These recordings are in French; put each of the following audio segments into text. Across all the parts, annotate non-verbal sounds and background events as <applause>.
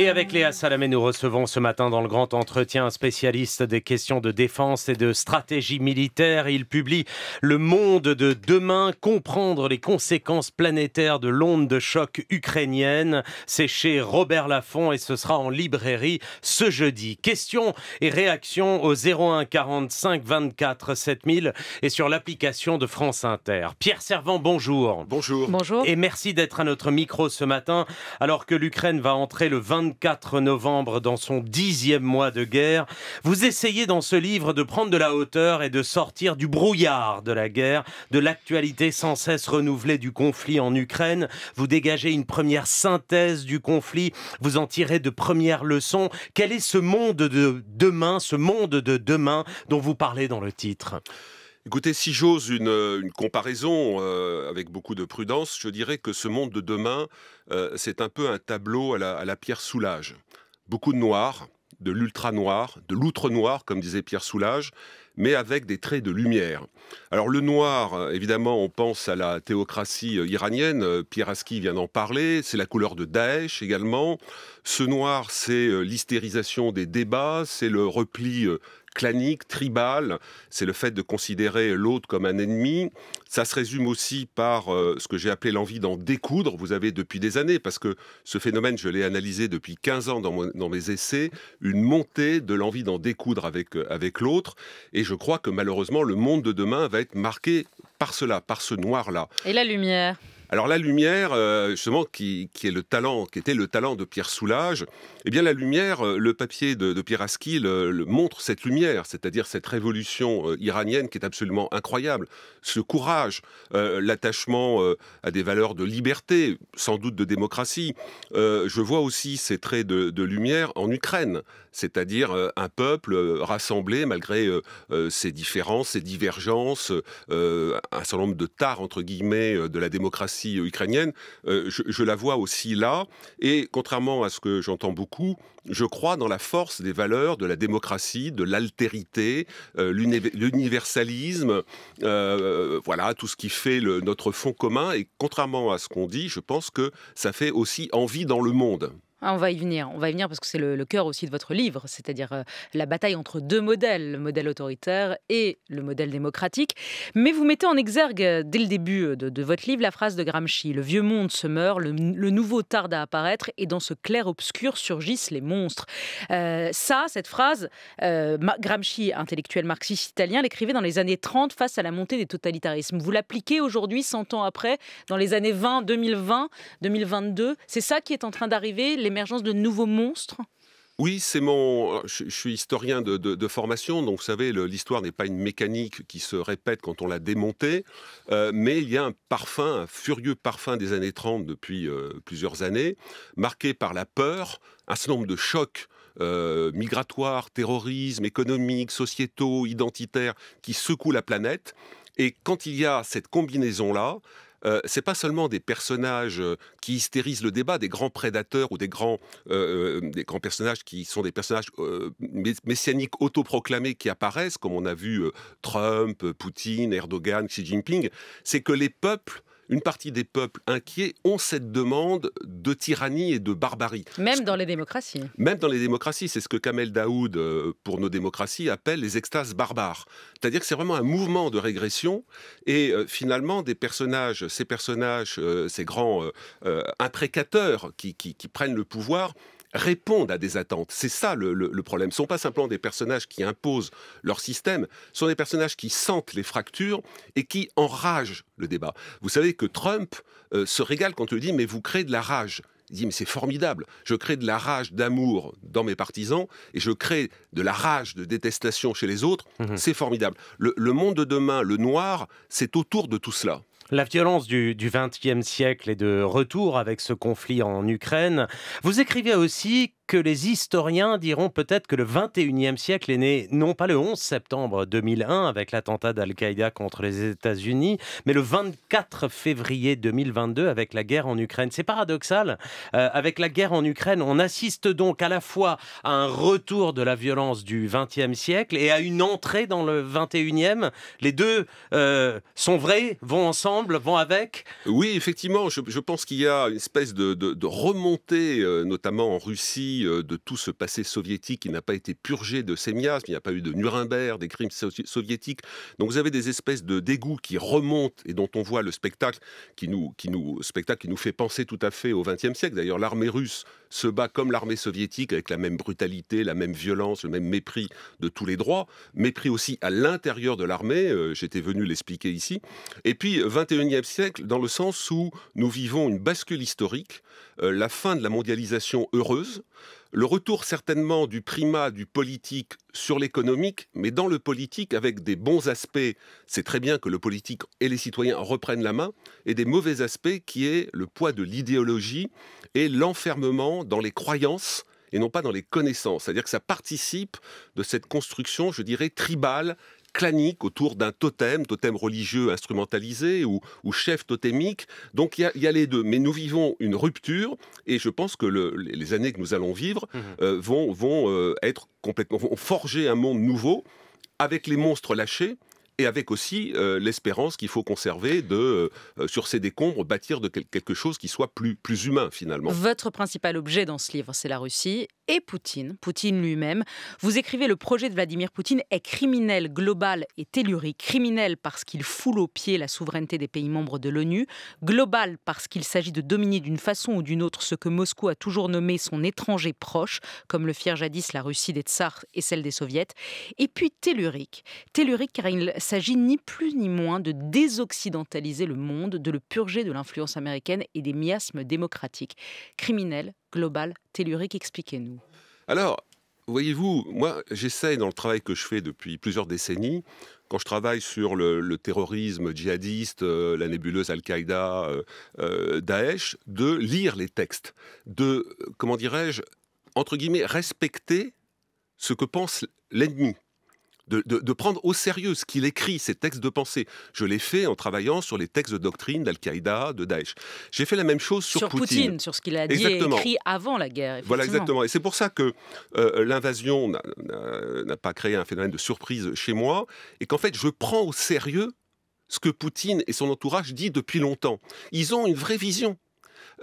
Et avec Léa Salamé, nous recevons ce matin dans le grand entretien un spécialiste des questions de défense et de stratégie militaire. Il publie Le monde de demain, comprendre les conséquences planétaires de l'onde de choc ukrainienne. C'est chez Robert Laffont et ce sera en librairie ce jeudi. Questions et réactions au 01 45 24 7000 et sur l'application de France Inter. Pierre Servant, bonjour. Bonjour. Bonjour. Et merci d'être à notre micro ce matin alors que l'Ukraine va entrer le 20 24 novembre dans son dixième mois de guerre. Vous essayez dans ce livre de prendre de la hauteur et de sortir du brouillard de la guerre, de l'actualité sans cesse renouvelée du conflit en Ukraine. Vous dégagez une première synthèse du conflit, vous en tirez de premières leçons. Quel est ce monde de demain, ce monde de demain dont vous parlez dans le titre Écoutez, si j'ose une, euh, comparaison euh, avec beaucoup de prudence, je dirais que ce monde de demain, euh, c'est un peu un tableau à la, pierre Soulage. Beaucoup de noir, de l'ultra-noir, de l'outre-noir, comme disait Pierre Soulage, mais avec des traits de lumière. Alors le noir, évidemment, on pense à la théocratie iranienne, Pierre Aski vient d'en parler, c'est la couleur de Daesh également. Ce noir, c'est l'hystérisation des débats, c'est le repli clanique, tribale. C'est le fait de considérer l'autre comme un ennemi. Ça se résume aussi par euh, ce que j'ai appelé l'envie d'en découdre. Vous avez depuis des années, parce que ce phénomène, je l'ai analysé depuis 15 ans dans, mes essais, une montée de l'envie d'en découdre avec, euh, avec l'autre. Et je crois que malheureusement, le monde de demain va être marqué par cela, par ce noir-là. Et la lumière alors la lumière, euh, justement, qui, qui, est le talent, qui était le talent de Pierre Soulage, eh bien la lumière, euh, le papier de, Pierre montre cette lumière, c'est-à-dire cette révolution euh, iranienne qui est absolument incroyable, ce courage, l'attachement à des valeurs de liberté, sans doute de démocratie. je vois aussi ces traits de lumière en Ukraine, c'est-à-dire euh, un peuple euh, rassemblé malgré euh, ses différences, ses divergences, un certain nombre de tares, entre guillemets, de la démocratie ukrainienne. Je, la vois aussi là, et contrairement à ce que j'entends beaucoup, je crois dans la force des valeurs de la démocratie, de l'altérité, l'universalisme, voilà, tout ce qui fait notre fond commun. Et contrairement à ce qu'on dit, je pense que ça fait aussi envie dans le monde. Ah, on va y venir, on va y venir parce que c'est le, cœur aussi de votre livre, c'est-à-dire euh, la bataille entre deux modèles, le modèle autoritaire et le modèle démocratique. Mais vous mettez en exergue euh, dès le début euh, de, votre livre la phrase de Gramsci Le vieux monde se meurt, le, nouveau tarde à apparaître, et dans ce clair-obscur surgissent les monstres. ça, cette phrase, Gramsci, intellectuel marxiste italien, l'écrivait dans les années 30 face à la montée des totalitarismes. Vous l'appliquez aujourd'hui, 100 ans après, dans les années 20, 2020, 2022. C'est ça qui est en train d'arriver l'émergence de nouveaux monstres oui, c'est mon. Euh, je, suis historien de, formation, donc vous savez, l'histoire n'est pas une mécanique qui se répète quand on l'a démontée, euh, mais il y a un parfum, un furieux parfum des années 30 depuis euh, plusieurs années, marqué par la peur, un certain nombre de chocs migratoires, terrorisme, économiques, sociétaux, identitaires, qui secouent la planète. Et quand il y a cette combinaison-là, ce euh, c'est pas seulement des personnages euh, qui hystérisent le débat, des grands prédateurs ou des grands, euh, des grands personnages qui sont des personnages messianiques autoproclamés qui apparaissent, comme on a vu Trump, Poutine, Erdogan, Xi Jinping, c'est que les peuples une partie des peuples inquiets ont cette demande de tyrannie et de barbarie. Même dans les démocraties. Même dans les démocraties, c'est ce que Kamel Daoud, euh, pour nos démocraties, appelle les extases barbares. C'est-à-dire que c'est vraiment un mouvement de régression et euh, finalement des personnages, ces personnages, euh, ces grands imprécateurs qui prennent le pouvoir, répondent à des attentes. C'est ça le, problème. Ce ne sont pas simplement des personnages qui imposent leur système, ce sont des personnages qui sentent les fractures et qui enragent le débat. Vous savez que Trump euh, se régale quand on lui dit mais vous créez de la rage. Il dit, mais c'est formidable, je crée de la rage d'amour dans mes partisans et je crée de la rage de détestation chez les autres, mmh c'est formidable. le, monde de demain, le noir, c'est autour de tout cela. La violence du XXe siècle est de retour avec ce conflit en Ukraine. Vous écrivez aussi que les historiens diront peut-être que le XXIe siècle est né non pas le 11 septembre 2001 avec l'attentat d'Al-Qaïda contre les États-Unis, mais le 24 février 2022 avec la guerre en Ukraine. C'est paradoxal. Euh, avec la guerre en Ukraine, on assiste donc à la fois à un retour de la violence du XXe siècle et à une entrée dans le XXIe. e Les deux euh, sont vrais, vont ensemble avec Oui, effectivement, je, pense qu'il y a une espèce de, remontée, euh, notamment en Russie, euh, de tout ce passé soviétique qui n'a pas été purgé de ses miasmes. Il n'y a pas eu de Nuremberg, des crimes soviétiques. Donc vous avez des espèces de dégoûts qui remontent et dont on voit le spectacle qui nous, qui nous, spectacle qui nous fait penser tout à fait au XXe siècle. D'ailleurs, l'armée russe se bat comme l'armée soviétique avec la même brutalité, la même violence, le même mépris de tous les droits, mépris aussi à l'intérieur de l'armée, euh, j'étais venu l'expliquer ici. Et puis 21e siècle dans le sens où nous vivons une bascule historique, euh, la fin de la mondialisation heureuse, le retour certainement du primat du politique sur l'économique, mais dans le politique avec des bons aspects, c'est très bien que le politique et les citoyens reprennent la main, et des mauvais aspects qui est le poids de l'idéologie et l'enfermement dans les croyances et non pas dans les connaissances. C'est-à-dire que ça participe de cette construction, je dirais, tribale clanique autour d'un totem, totem religieux instrumentalisé ou, chef totémique. Donc il y, a les deux. Mais nous vivons une rupture et je pense que les années que nous allons vivre mhm. euh, vont, vont euh, être complètement, vont forger un monde nouveau avec les monstres lâchés et avec aussi euh, l'espérance qu'il faut conserver de, euh, sur ces décombres, bâtir de quelque chose qui soit plus, plus humain finalement. Votre principal objet dans ce livre, c'est la Russie et Poutine, Poutine lui-même. Vous écrivez le projet de Vladimir Poutine est criminel, global et tellurique. Criminel parce qu'il foule aux pieds la souveraineté des pays membres de l'ONU, global parce qu'il s'agit de dominer d'une façon ou d'une autre ce que Moscou a toujours nommé son étranger proche, comme le firent jadis la Russie des tsars et celle des soviets, et puis tellurique. Tellurique car il il s'agit ni plus ni moins de désoccidentaliser le monde, de le purger de l'influence américaine et des miasmes démocratiques. Criminel, global, tellurique, expliquez-nous. Alors, voyez-vous, moi j'essaie dans le travail que je fais depuis plusieurs décennies, quand je travaille sur le, terrorisme djihadiste, euh, la nébuleuse Al-Qaïda, Daech, euh, Daesh, de lire les textes, de, euh, comment dirais-je, entre guillemets, respecter ce que pense l'ennemi, de, prendre au sérieux ce qu'il écrit, ses textes de pensée. Je l'ai fait en travaillant sur les textes de doctrine d'Al-Qaïda, de Daesh. J'ai fait la même chose sur, Poutine. Sur ce qu'il a dit et écrit avant la guerre. Voilà, exactement. Et c'est pour ça que euh, l'invasion n'a pas créé un phénomène de surprise chez moi, et qu'en fait, je prends au sérieux ce que Poutine et son entourage disent depuis longtemps. Ils ont une vraie vision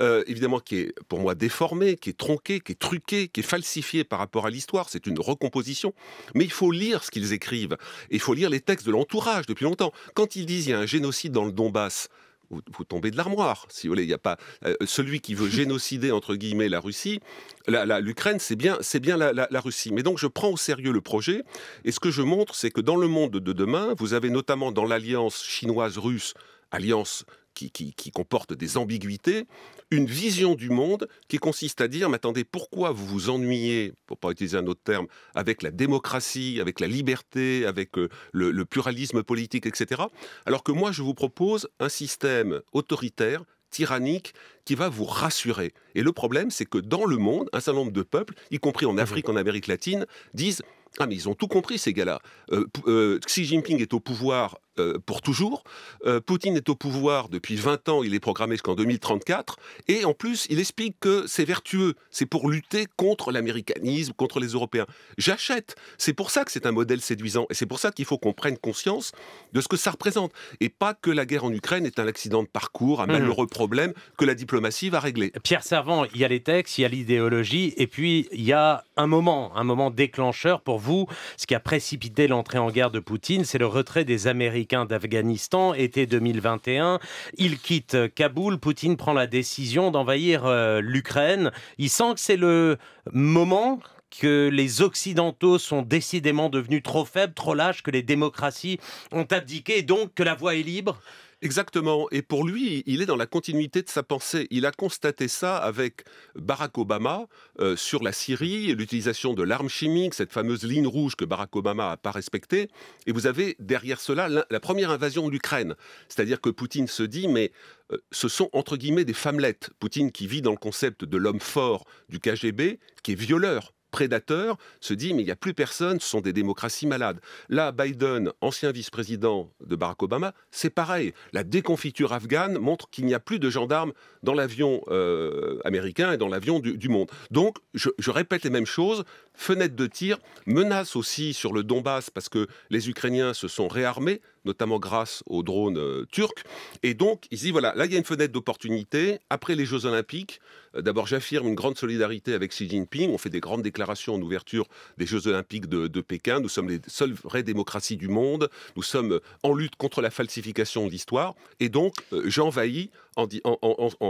euh, évidemment qui est pour moi déformé, qui est tronqué, qui est truqué, qui est falsifié par rapport à l'histoire. C'est une recomposition. Mais il faut lire ce qu'ils écrivent. Et il faut lire les textes de l'entourage depuis longtemps. Quand ils disent il y a un génocide dans le Donbass, vous, tombez de l'armoire, si vous voulez. Il n'y a pas euh, celui qui veut <laughs> génocider entre guillemets la Russie, l'Ukraine, c'est bien, la, la, Russie. Mais donc je prends au sérieux le projet. Et ce que je montre, c'est que dans le monde de demain, vous avez notamment dans l'alliance chinoise-russe, alliance qui, comporte des ambiguïtés, une vision du monde qui consiste à dire, mais attendez, pourquoi vous vous ennuyez, pour pas utiliser un autre terme, avec la démocratie, avec la liberté, avec euh, le, pluralisme politique, etc. Alors que moi, je vous propose un système autoritaire tyrannique qui va vous rassurer. Et le problème, c'est que dans le monde, un certain nombre de peuples, y compris en Afrique, en Amérique latine, disent ah mais ils ont tout compris ces gars-là. Euh, euh, Xi Jinping est au pouvoir euh, pour toujours. Euh, Poutine est au pouvoir depuis 20 ans, il est programmé jusqu'en 2034. Et en plus, il explique que c'est vertueux, c'est pour lutter contre l'américanisme, contre les Européens. J'achète. C'est pour ça que c'est un modèle séduisant. Et c'est pour ça qu'il faut qu'on prenne conscience de ce que ça représente. Et pas que la guerre en Ukraine est un accident de parcours, un hmm. malheureux problème que la diplomatie va régler. Pierre Servant, il y a les textes, il y a l'idéologie, et puis il y a un moment, un moment déclencheur pour vous. Ce qui a précipité l'entrée en guerre de Poutine, c'est le retrait des Américains d'Afghanistan, été 2021. Il quitte Kaboul, Poutine prend la décision d'envahir euh, l'Ukraine. Il sent que c'est le moment que les Occidentaux sont décidément devenus trop faibles, trop lâches, que les démocraties ont abdiqué et donc que la voie est libre Exactement. Et pour lui, il est dans la continuité de sa pensée. Il a constaté ça avec Barack Obama euh, sur la Syrie, l'utilisation de l'arme chimique, cette fameuse ligne rouge que Barack Obama n'a pas respectée. Et vous avez derrière cela la, première invasion de l'Ukraine. C'est-à-dire que Poutine se dit, mais euh, ce sont entre guillemets des femmelettes. Poutine qui vit dans le concept de l'homme fort du KGB, qui est violeur prédateur se dit mais il n'y a plus personne, ce sont des démocraties malades. Là, Biden, ancien vice-président de Barack Obama, c'est pareil. La déconfiture afghane montre qu'il n'y a plus de gendarmes dans l'avion euh, américain et dans l'avion du, monde. Donc, je, je répète les mêmes choses. Fenêtre de tir, menace aussi sur le Donbass parce que les Ukrainiens se sont réarmés notamment grâce aux drones euh, turcs. Et donc, il dit voilà, là, il y a une fenêtre d'opportunité. Après les Jeux Olympiques, euh, d'abord, j'affirme une grande solidarité avec Xi Jinping. On fait des grandes déclarations en ouverture des Jeux Olympiques de, Pékin. Nous sommes les seules vraies démocraties du monde. Nous sommes euh, en lutte contre la falsification de l'histoire. Et donc, j'envahis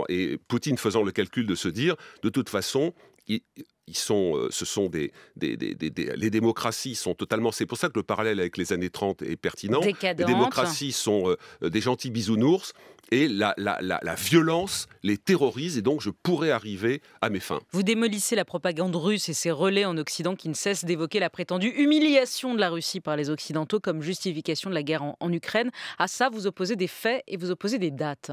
et Poutine faisant le calcul de se dire de toute façon, sont, euh, ce sont des, des, les démocraties sont totalement. C'est pour ça que le parallèle avec les années 30 est pertinent. Les démocraties sont euh, euh, des gentils bisounours et la, la, la, violence les terrorise et donc je pourrais arriver à mes fins. Vous démolissez la propagande russe et ses relais en Occident qui ne cessent d'évoquer la prétendue humiliation de la Russie par les Occidentaux comme justification de la guerre en, Ukraine. À ça, vous opposez des faits et vous opposez des dates.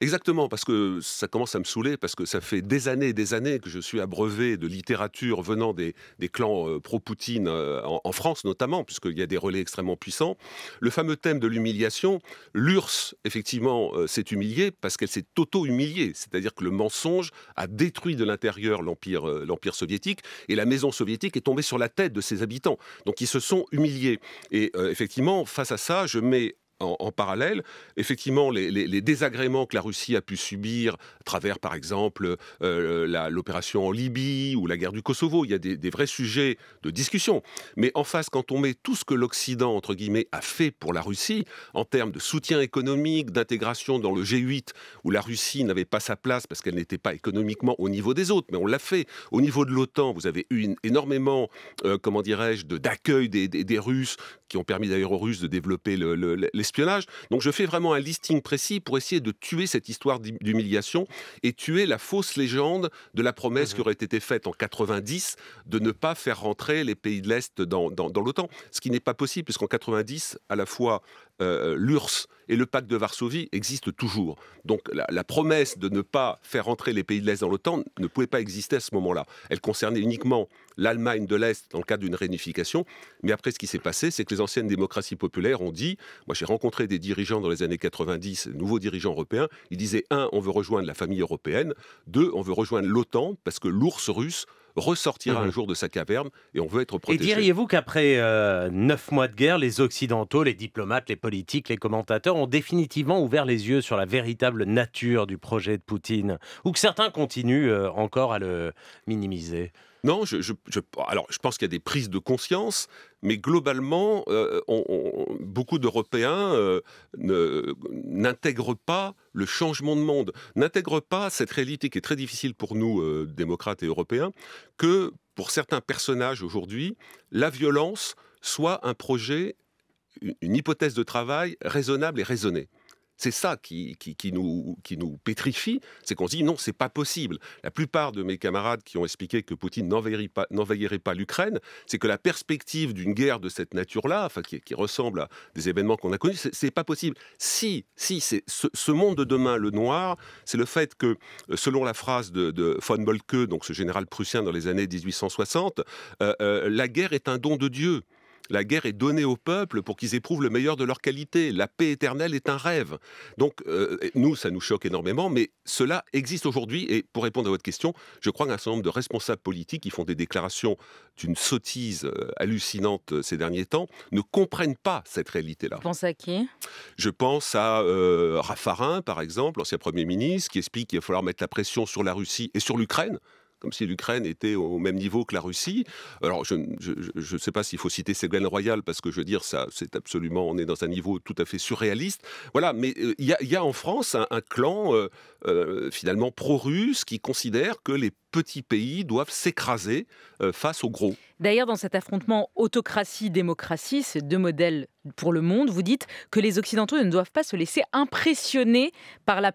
Exactement, parce que ça commence à me saouler, parce que ça fait des années et des années que je suis abreuvé de littérature venant des, des clans euh, pro-Poutine euh, en, France notamment, puisqu'il y a des relais extrêmement puissants. Le fameux thème de l'humiliation, l'URSS, effectivement, euh, s'est humiliée parce qu'elle s'est auto-humiliée. C'est-à-dire que le mensonge a détruit de l'intérieur l'empire, euh, l'empire soviétique et la maison soviétique est tombée sur la tête de ses habitants. Donc ils se sont humiliés. Et euh, effectivement, face à ça, je mets en, parallèle. Effectivement, les, désagréments que la Russie a pu subir à travers, par exemple, euh, euh, l'opération en Libye ou la guerre du Kosovo, il y a des, vrais sujets de discussion. Mais en face, quand on met tout ce que l'Occident, entre guillemets, a fait pour la Russie, en termes de soutien économique, d'intégration dans le G8, où la Russie n'avait pas sa place parce qu'elle n'était pas économiquement au niveau des autres, mais on l'a fait. Au niveau de l'OTAN, vous avez eu énormément, euh, comment dirais-je, d'accueil de, des, des, Russes, qui ont permis d'ailleurs aux Russes de développer le, les donc je fais vraiment un listing précis pour essayer de tuer cette histoire d'humiliation et tuer la fausse légende de la promesse mmh qui aurait été faite en 90 de ne pas faire rentrer les pays de l'Est dans, dans l'OTAN. Ce qui n'est pas possible, puisqu'en 90, à la fois L'ours euh, euh, l'URSS et le pacte de Varsovie existent toujours. Donc la, promesse de ne pas faire entrer les pays de l'Est dans l'OTAN ne pouvait pas exister à ce moment-là. Elle concernait uniquement l'Allemagne de l'Est dans le cadre d'une réunification. Mais après, ce qui s'est passé, c'est que les anciennes démocraties populaires ont dit, moi j'ai rencontré des dirigeants dans les années 90, nouveaux dirigeants européens, ils disaient, un, on veut rejoindre la famille européenne, deux, on veut rejoindre l'OTAN parce que l'ours russe ressortira mmh. un jour de sa caverne et on veut être protégé. Et diriez-vous qu'après euh, neuf mois de guerre, les Occidentaux, les diplomates, les politiques, les commentateurs ont définitivement ouvert les yeux sur la véritable nature du projet de Poutine Ou que certains continuent euh, encore à le minimiser non, je, alors je pense qu'il y a des prises de conscience, mais globalement, euh, beaucoup d'Européens euh, n'intègrent pas le changement de monde, n'intègrent pas cette réalité qui est très difficile pour nous, euh, démocrates et Européens, que pour certains personnages aujourd'hui, la violence soit un projet, une hypothèse de travail raisonnable et raisonnée. C'est ça qui, nous, pétrifie, c'est qu'on se dit non, c'est pas possible. La plupart de mes camarades qui ont expliqué que Poutine n'envahirait pas, l'Ukraine, c'est que la perspective d'une guerre de cette nature-là, qui, ressemble à des événements qu'on a connus, c'est pas possible. Si, si, ce, monde de demain, le noir, c'est le fait que, euh, selon la phrase de, von Molke donc ce général prussien dans les années 1860, euh, euh, la guerre est un don de Dieu. La guerre est donnée au peuple pour qu'ils éprouvent le meilleur de leur qualité. La paix éternelle est un rêve. Donc, euh, nous, ça nous choque énormément, mais cela existe aujourd'hui. Et pour répondre à votre question, je crois qu'un certain nombre de responsables politiques qui font des déclarations d'une sottise euh, hallucinante euh, ces derniers temps ne comprennent pas cette réalité-là. Je pense à qui Je pense à Rafarin, par exemple, ancien Premier ministre, qui explique qu'il va falloir mettre la pression sur la Russie et sur l'Ukraine comme si l'Ukraine était au même niveau que la Russie. Alors, je ne sais pas s'il faut citer Ségolène Royal, parce que je veux dire, ça, c'est absolument, on est dans un niveau tout à fait surréaliste. Voilà, mais euh, il y, a en France un, clan euh, euh, finalement pro-russe qui considère que les petits pays doivent s'écraser face aux gros. D'ailleurs, dans cet affrontement autocratie-démocratie, ces deux modèles pour le monde, vous dites que les Occidentaux ne doivent pas se laisser impressionner par la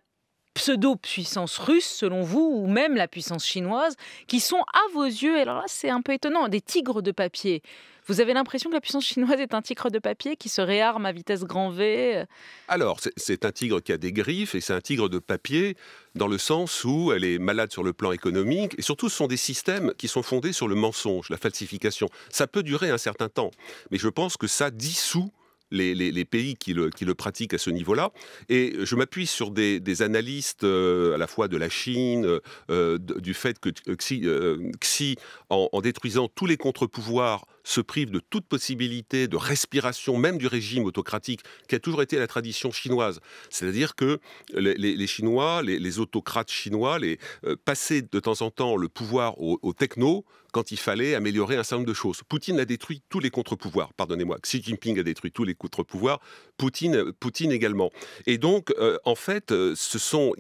pseudo-puissance russe, selon vous, ou même la puissance chinoise, qui sont à vos yeux, et alors là c'est un peu étonnant, des tigres de papier. Vous avez l'impression que la puissance chinoise est un tigre de papier qui se réarme à vitesse grand V euh Alors, c'est un tigre qui a des griffes et c'est un tigre de papier dans le sens où elle est malade sur le plan économique et surtout ce sont des systèmes qui sont fondés sur le mensonge, la falsification. Ça peut durer un certain temps, mais je pense que ça dissout les, pays qui le, pratiquent à ce niveau-là. Et je m'appuie sur des, analystes euh, à la fois de la Chine, euh, du fait que Xi, euh, en, détruisant tous les contre-pouvoirs, se prive de toute possibilité de respiration même du régime autocratique qui a toujours été la tradition chinoise. C'est-à-dire que les, Chinois, les, autocrates chinois, les, passaient de temps en temps le pouvoir aux, aux technos quand il fallait améliorer un certain nombre de choses. Poutine a détruit tous les contre-pouvoirs, pardonnez-moi. Xi Jinping a détruit tous les contre-pouvoirs, Poutine, Poutine également. Et donc, euh, en fait, euh, ce sont,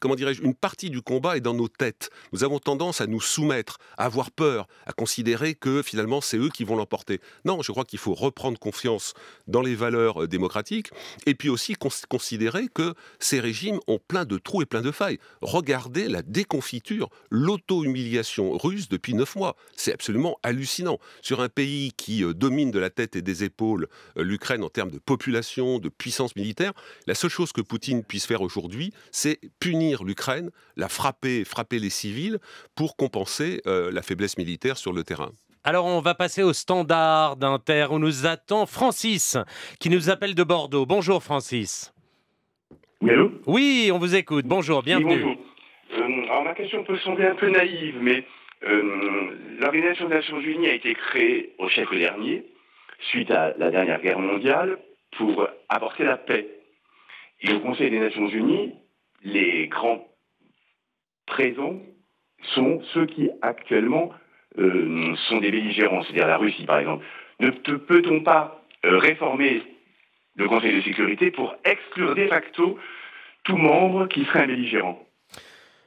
comment dirais-je, une partie du combat est dans nos têtes. Nous avons tendance à nous soumettre, à avoir peur, à considérer que finalement c'est eux qui vont l'emporter. Non, je crois qu'il faut reprendre confiance dans les valeurs euh, démocratiques et puis aussi considérer que ces régimes ont plein de trous et plein de failles. Regardez la déconfiture, l'auto-humiliation russe depuis 9 c'est absolument hallucinant. Sur un pays qui euh, domine de la tête et des épaules euh, l'Ukraine en termes de population, de puissance militaire, la seule chose que Poutine puisse faire aujourd'hui, c'est punir l'Ukraine, la frapper, frapper les civils pour compenser euh, la faiblesse militaire sur le terrain. Alors on va passer au standard d'Inter. où nous attend Francis qui nous appelle de Bordeaux. Bonjour Francis. Oui, allô Oui, on vous écoute. Bonjour, bienvenue. alors ma question peut sembler un peu naïve, mais euh, L'Organisation des Nations Unies a été créée au siècle dernier, suite à la dernière guerre mondiale, pour apporter la paix. Et au Conseil des Nations Unies, les grands présents sont ceux qui actuellement euh, sont des belligérants, c'est-à-dire la Russie par exemple. Ne peut-on pas euh, réformer le Conseil de sécurité pour exclure de facto tout membre qui serait un belligérant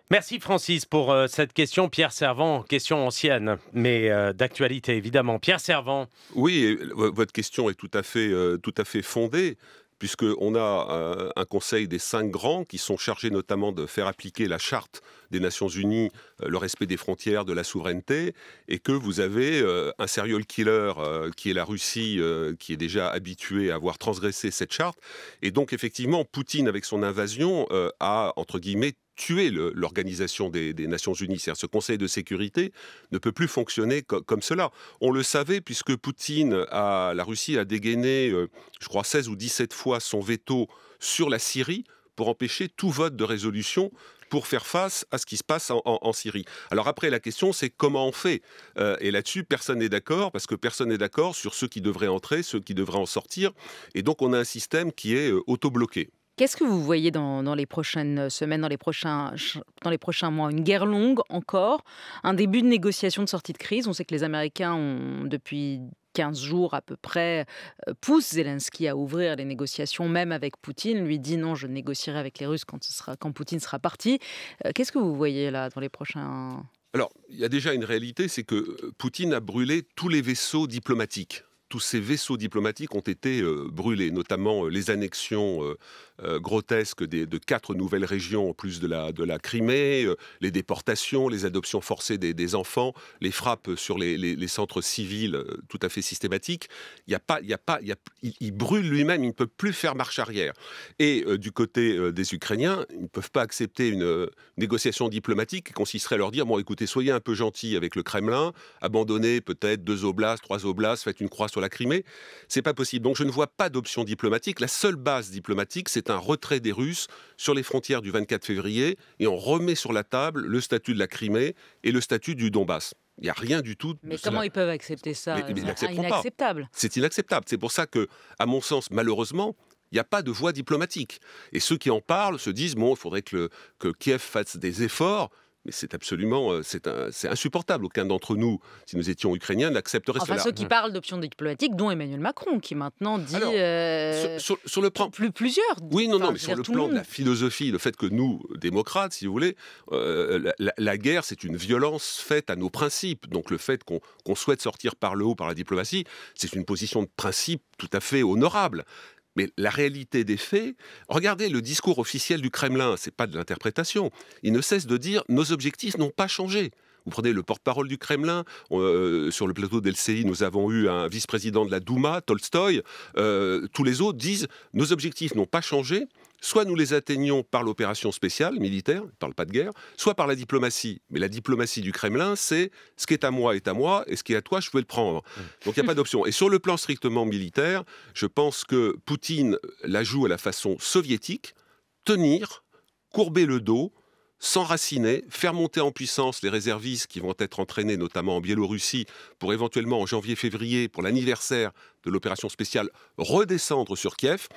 Merci Francis pour euh, cette question. Pierre Servant, question ancienne, mais euh, d'actualité évidemment. Pierre Servant. Oui, euh, votre question est tout à fait, tout à fait fondée puisqu'on a un conseil des cinq grands qui sont chargés notamment de faire appliquer la charte des Nations Unies, le respect des frontières, de la souveraineté, et que vous avez un serial killer qui est la Russie, qui est déjà habituée à avoir transgressé cette charte. Et donc effectivement, Poutine, avec son invasion, a, entre guillemets, tuer l'organisation des, Nations Unies. Ce Conseil de sécurité ne peut plus fonctionner comme cela. On le savait puisque Poutine, la Russie a dégainé, euh, je crois, 16 ou 17 fois son veto sur la Syrie pour empêcher tout vote de résolution pour faire face à ce qui se passe en, Syrie. Alors après, la question, c'est comment on fait euh, Et là-dessus, personne n'est d'accord, parce que personne n'est d'accord sur ceux qui devraient entrer, ceux qui devraient en sortir. Et donc, on a un système qui est euh, auto-bloqué. Qu'est-ce que vous voyez dans, les prochaines euh, semaines, dans les prochains, dans les prochains mois Une guerre longue encore Un début de négociation de sortie de crise On sait que les Américains ont, depuis 15 jours à peu près, euh, poussent Zelensky à ouvrir les négociations, même avec Poutine. Lui dit non, je négocierai avec les Russes quand, quand Poutine sera parti. Euh, qu'est-ce que vous voyez là dans les prochains... Alors, il y a déjà une réalité, c'est que Poutine a brûlé tous les vaisseaux diplomatiques tous ces vaisseaux diplomatiques ont été euh, brûlés, notamment euh, les annexions euh, grotesques de quatre nouvelles régions en plus de la, de la Crimée, les déportations, les adoptions forcées des, enfants, les frappes sur les, centres civils tout à fait systématiques. Il y a pas, il y a pas, il, il, brûle lui-même, il ne peut plus faire marche arrière. Et du côté des Ukrainiens, ils ne peuvent pas accepter une négociation diplomatique qui consisterait à leur dire bon, écoutez, soyez un peu gentils avec le Kremlin, abandonnez peut-être deux oblasts, trois oblasts, faites une croix sur la Crimée. C'est pas possible. Donc je ne vois pas d'option diplomatique. La seule base diplomatique, c'est un retrait des Russes sur les frontières du 24 février et on remet sur la table le statut de la Crimée et le statut du Donbass. Il n'y a rien du tout. Mais comment ils peuvent accepter ça C'est inacceptable. C'est inacceptable. C'est pour ça que, à mon sens, malheureusement, il n'y a pas de voie diplomatique. Et ceux qui en parlent se disent bon, il faudrait que, que Kiev fasse des efforts. Mais c'est absolument, euh, c'est insupportable. Aucun d'entre nous, si nous étions ukrainiens, n'accepterait enfin, Ceux qui hein. parlent d'options diplomatiques, dont Emmanuel Macron, qui maintenant dit euh, sur, le plan plus plusieurs. Oui, non, non, mais sur le plan de la philosophie, le fait que nous, démocrates, si vous voulez, euh, la, guerre, c'est une violence faite à nos principes. Donc le fait qu'on souhaite sortir par le haut par la diplomatie, c'est une position de principe tout à fait honorable. Mais la réalité des faits, regardez le discours officiel du Kremlin, n'est pas de l'interprétation. Il ne cesse de dire nos objectifs n'ont pas changé. Vous prenez le porte-parole du Kremlin. Euh, sur le plateau d'LCI, nous avons eu un vice-président de la Douma, Tolstoy, euh, tous les autres disent nos objectifs n'ont pas changé soit nous les atteignons par l'opération spéciale militaire, ne parle pas de guerre, soit par la diplomatie. Mais la diplomatie du Kremlin, c'est ce qui est à moi est à moi, et ce qui est à toi, je peux le prendre. Mmh. Donc il n'y a pas d'option. Et sur le plan strictement militaire, je pense que Poutine la joue à la façon soviétique, tenir, courber le dos, s'enraciner, faire monter en puissance les réservistes qui vont être entraînés notamment en Biélorussie pour éventuellement en janvier-février, pour l'anniversaire de l'opération spéciale, redescendre sur Kiev.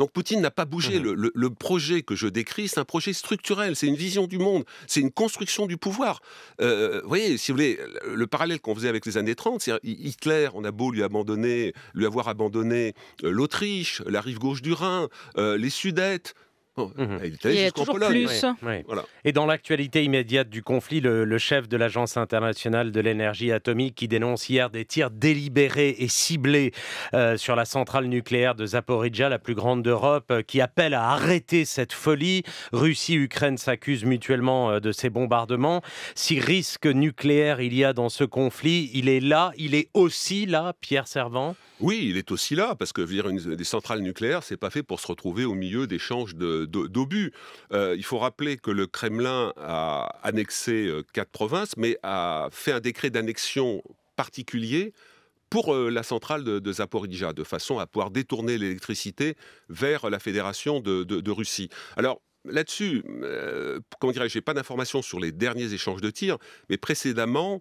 Donc Poutine n'a pas bougé. Mhm. Le, projet que je décris, c'est un projet structurel, c'est une vision du monde, c'est une construction du pouvoir. Euh, vous voyez, si vous voulez, le parallèle qu'on faisait avec les années 30, c'est Hitler, on a beau lui abandonner, lui avoir abandonné euh, l'Autriche, la rive gauche du Rhin, euh, les Sudètes, Mhm. Il, Et dans l'actualité immédiate du conflit, le, chef de l'Agence internationale de l'énergie atomique qui dénonce hier des tirs délibérés et ciblés euh, sur la centrale nucléaire de Zaporizhia, la plus grande d'Europe, euh, qui appelle à arrêter cette folie. Russie, Ukraine s'accusent mutuellement euh, de ces bombardements. Si risque nucléaire il y a dans ce conflit, il est là, il est aussi là, Pierre Servant. Oui, il est aussi là, parce que des centrales nucléaires, c'est pas fait pour se retrouver au milieu d'échanges d'obus. Euh, il faut rappeler que le Kremlin a annexé euh, quatre provinces, mais a fait un décret d'annexion particulier pour euh, la centrale de, de, Zaporizhia, de façon à pouvoir détourner l'électricité vers la Fédération de, Russie. Alors, Là-dessus, dirais-je, j'ai pas d'informations sur les derniers échanges de tirs, mais précédemment,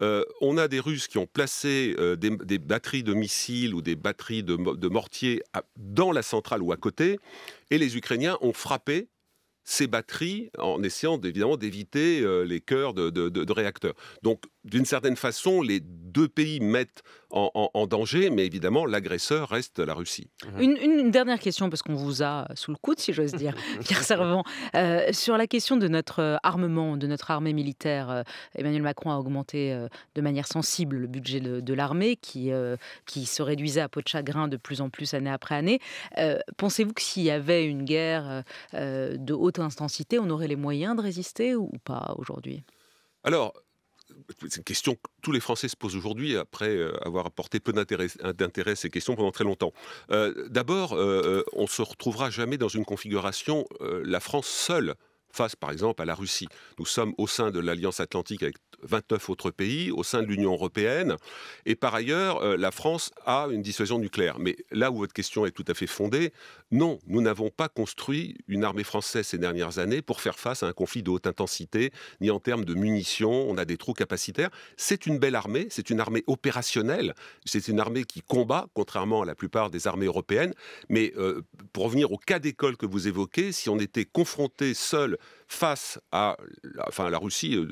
euh, on a des Russes qui ont placé euh, des, batteries de missiles ou des batteries de, mortiers dans la centrale ou à côté, et les Ukrainiens ont frappé ces batteries en essayant évidemment d'éviter euh, les cœurs de, de réacteurs. Donc d'une certaine façon, les deux pays mettent en, danger, mais évidemment, l'agresseur reste la Russie. Une, dernière question, parce qu'on vous a sous le coude, si j'ose dire, <laughs> Pierre Servant, euh, sur la question de notre euh, armement, de notre armée militaire. Euh, Emmanuel Macron a augmenté de manière sensible le budget de, l'armée, qui, qui se réduisait à peau de chagrin de plus en plus année après année. Pensez-vous que s'il y avait une guerre de haute intensité, on aurait les moyens de résister ou pas aujourd'hui alors, c'est une question que tous les Français se posent aujourd'hui après euh, avoir apporté peu d'intérêt à ces questions pendant très longtemps. Euh, d'abord, on euh, on se retrouvera jamais dans une configuration la France seule face par exemple à la Russie. Nous sommes au sein de l'Alliance atlantique avec 29 autres pays au sein de l'Union européenne. Et par ailleurs, euh, la France a une dissuasion nucléaire. Mais là où votre question est tout à fait fondée, non, nous n'avons pas construit une armée française ces dernières années pour faire face à un conflit de haute intensité, ni en termes de munitions, on a des trous capacitaires. C'est une belle armée, c'est une armée opérationnelle, c'est une armée qui combat, contrairement à la plupart des armées européennes. Mais euh, pour revenir au cas d'école que vous évoquez, si on était confronté seul face à, enfin, la Russie, euh,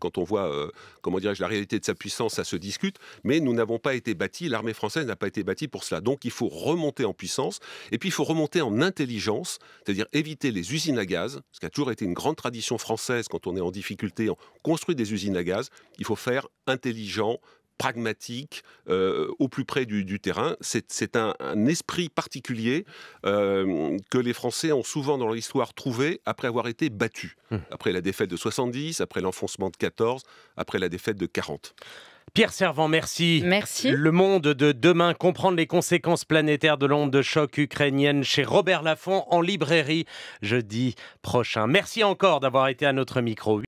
quand on voit, euh, comment dire la réalité de sa puissance, ça se discute, mais nous n'avons pas été bâtis, l'armée française n'a pas été bâtie pour cela. Donc il faut remonter en puissance, et puis il faut remonter en intelligence, c'est-à-dire éviter les usines à gaz, ce qui a toujours été une grande tradition française quand on est en difficulté, on construit des usines à gaz, il faut faire intelligent, pragmatique, euh, au plus près du, terrain. C'est un, esprit particulier euh, que les Français ont souvent dans leur histoire trouvé après avoir été battus, hum. après la défaite de 70, après l'enfoncement de 14, après la défaite de 40. Pierre Servant, merci. Merci. Le monde de demain, comprendre les conséquences planétaires de l'onde de choc ukrainienne chez Robert Laffont en librairie jeudi prochain. Merci encore d'avoir été à notre micro.